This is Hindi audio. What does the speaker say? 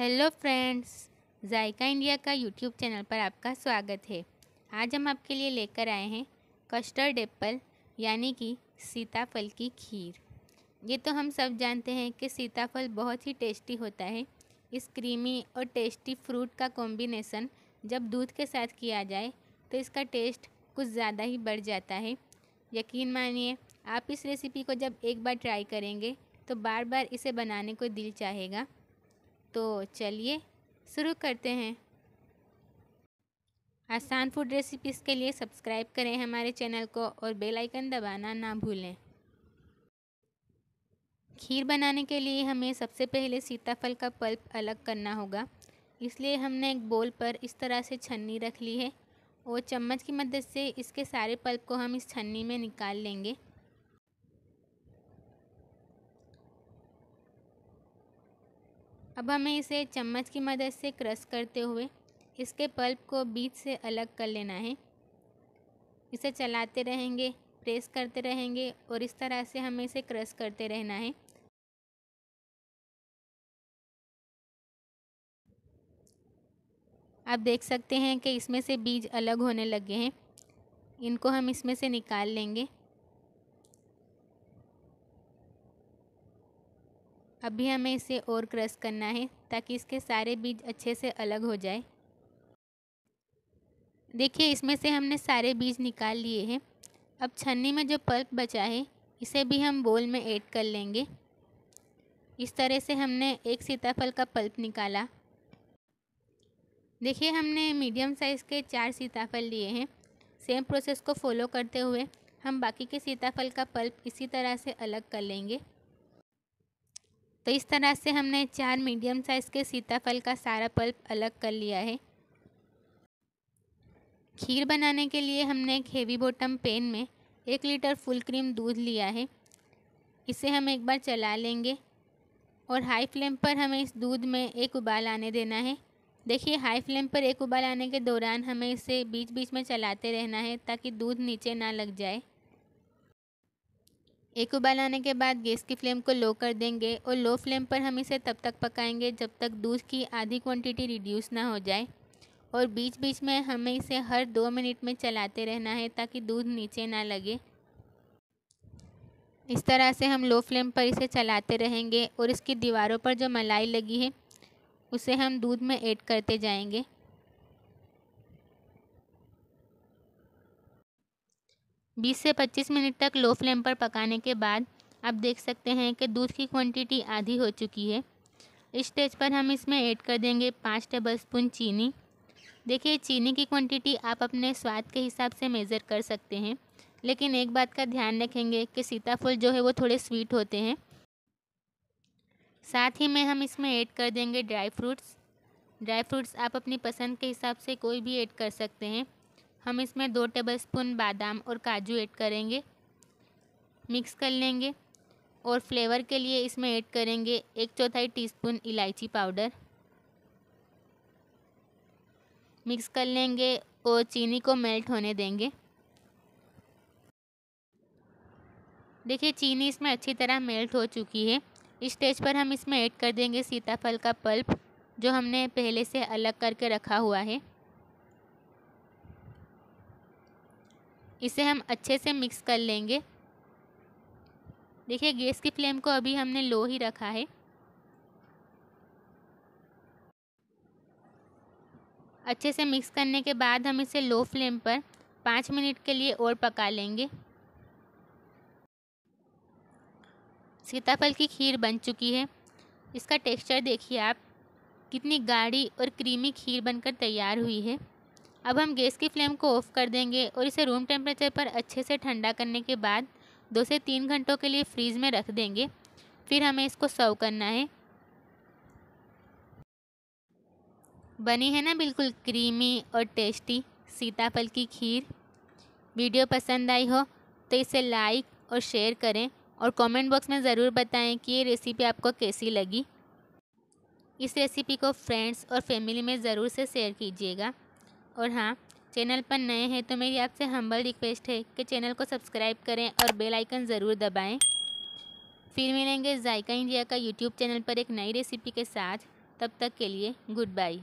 हेलो फ्रेंड्स जायका इंडिया का यूट्यूब चैनल पर आपका स्वागत है आज हम आपके लिए लेकर आए हैं कस्टर्ड एप्पल यानी कि सीताफल की खीर ये तो हम सब जानते हैं कि सीताफल बहुत ही टेस्टी होता है इस क्रीमी और टेस्टी फ्रूट का कॉम्बिनेसन जब दूध के साथ किया जाए तो इसका टेस्ट कुछ ज़्यादा ही बढ़ जाता है यकीन मानिए आप इस रेसिपी को जब एक बार ट्राई करेंगे तो बार बार इसे बनाने को दिल चाहेगा तो चलिए शुरू करते हैं आसान फूड रेसिपीज़ के लिए सब्सक्राइब करें हमारे चैनल को और बेल आइकन दबाना ना भूलें खीर बनाने के लिए हमें सबसे पहले सीताफल का पल्प अलग करना होगा इसलिए हमने एक बोल पर इस तरह से छन्नी रख ली है और चम्मच की मदद से इसके सारे पल्प को हम इस छन्नी में निकाल लेंगे अब हमें इसे चम्मच की मदद से क्रश करते हुए इसके पल्प को बीज से अलग कर लेना है इसे चलाते रहेंगे प्रेस करते रहेंगे और इस तरह से हमें इसे क्रश करते रहना है आप देख सकते हैं कि इसमें से बीज अलग होने लगे हैं इनको हम इसमें से निकाल लेंगे अभी हमें इसे और क्रश करना है ताकि इसके सारे बीज अच्छे से अलग हो जाए देखिए इसमें से हमने सारे बीज निकाल लिए हैं अब छन्नी में जो पल्प बचा है इसे भी हम बोल में ऐड कर लेंगे इस तरह से हमने एक सीताफल का पल्प निकाला देखिए हमने मीडियम साइज़ के चार सीताफल लिए हैं सेम प्रोसेस को फॉलो करते हुए हम बाकी के सीताफल का पल्प इसी तरह से अलग कर लेंगे तो इस तरह से हमने चार मीडियम साइज़ के सीताफल का सारा पल्प अलग कर लिया है खीर बनाने के लिए हमने एक हेवी बॉटम पेन में एक लीटर फुल क्रीम दूध लिया है इसे हम एक बार चला लेंगे और हाई फ्लेम पर हमें इस दूध में एक उबाल आने देना है देखिए हाई फ्लेम पर एक उबाल आने के दौरान हमें इसे बीच बीच में चलाते रहना है ताकि दूध नीचे ना लग जाए एक उबाल आने के बाद गैस की फ्लेम को लो कर देंगे और लो फ्लेम पर हम इसे तब तक पकाएंगे जब तक दूध की आधी क्वांटिटी रिड्यूस ना हो जाए और बीच बीच में हमें इसे हर दो मिनट में चलाते रहना है ताकि दूध नीचे ना लगे इस तरह से हम लो फ्लेम पर इसे चलाते रहेंगे और इसकी दीवारों पर जो मलाई लगी है उसे हम दूध में ऐड करते जाएंगे 20 से 25 मिनट तक लो फ्लेम पर पकाने के बाद आप देख सकते हैं कि दूध की क्वांटिटी आधी हो चुकी है इस स्टेज पर हम इसमें ऐड कर देंगे पाँच टेबल स्पून चीनी देखिए चीनी की क्वांटिटी आप अपने स्वाद के हिसाब से मेज़र कर सकते हैं लेकिन एक बात का ध्यान रखेंगे कि सीताफल जो है वो थोड़े स्वीट होते हैं साथ ही में हम इसमें ऐड कर देंगे ड्राई फ्रूट्स ड्राई फ्रूट्स आप अपनी पसंद के हिसाब से कोई भी ऐड कर सकते हैं हम इसमें दो टेबलस्पून बादाम और काजू ऐड करेंगे मिक्स कर लेंगे और फ्लेवर के लिए इसमें ऐड करेंगे एक चौथाई टीस्पून इलायची पाउडर मिक्स कर लेंगे और चीनी को मेल्ट होने देंगे देखिए चीनी इसमें अच्छी तरह मेल्ट हो चुकी है इस स्टेज पर हम इसमें ऐड कर देंगे सीताफल का पल्प जो हमने पहले से अलग करके रखा हुआ है इसे हम अच्छे से मिक्स कर लेंगे देखिए गैस की फ्लेम को अभी हमने लो ही रखा है अच्छे से मिक्स करने के बाद हम इसे लो फ्लेम पर पाँच मिनट के लिए और पका लेंगे सीताफल की खीर बन चुकी है इसका टेक्सचर देखिए आप कितनी गाढ़ी और क्रीमी खीर बनकर तैयार हुई है अब हम गैस की फ्लेम को ऑफ़ कर देंगे और इसे रूम टेम्परेचर पर अच्छे से ठंडा करने के बाद दो से तीन घंटों के लिए फ्रीज में रख देंगे फिर हमें इसको सर्व करना है बनी है ना बिल्कुल क्रीमी और टेस्टी सीताफल की खीर वीडियो पसंद आई हो तो इसे लाइक और शेयर करें और कमेंट बॉक्स में ज़रूर बताएं कि ये रेसिपी आपको कैसी लगी इस रेसिपी को फ्रेंड्स और फैमिली में ज़रूर से शेयर कीजिएगा और हाँ चैनल पर नए हैं तो मेरी आपसे हम्बल रिक्वेस्ट है कि चैनल को सब्सक्राइब करें और बेल आइकन ज़रूर दबाएं फिर मिलेंगे जायका इंडिया का यूट्यूब चैनल पर एक नई रेसिपी के साथ तब तक के लिए गुड बाई